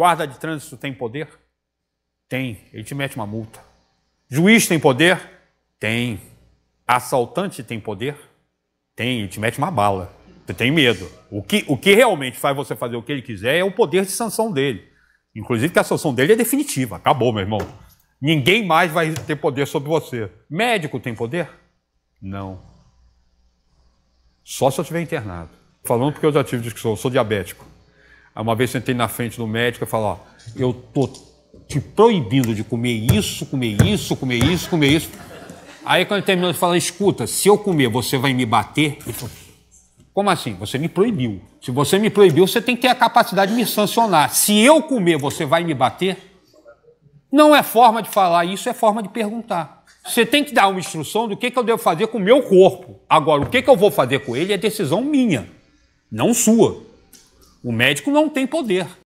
Guarda de trânsito tem poder? Tem, ele te mete uma multa. Juiz tem poder? Tem. Assaltante tem poder? Tem, ele te mete uma bala. Você tem medo. O que, o que realmente faz você fazer o que ele quiser é o poder de sanção dele. Inclusive que a sanção dele é definitiva. Acabou, meu irmão. Ninguém mais vai ter poder sobre você. Médico tem poder? Não. Só se eu estiver internado. Falando porque eu já tive discussão, eu sou diabético. Uma vez sentei na frente do médico e falei, ó, eu tô te proibindo de comer isso, comer isso, comer isso, comer isso. Aí quando ele terminou, ele falou, escuta, se eu comer, você vai me bater? Ele falou, como assim? Você me proibiu. Se você me proibiu, você tem que ter a capacidade de me sancionar. Se eu comer, você vai me bater? Não é forma de falar isso, é forma de perguntar. Você tem que dar uma instrução do que, que eu devo fazer com o meu corpo. Agora, o que, que eu vou fazer com ele é decisão minha, não sua. O médico não tem poder.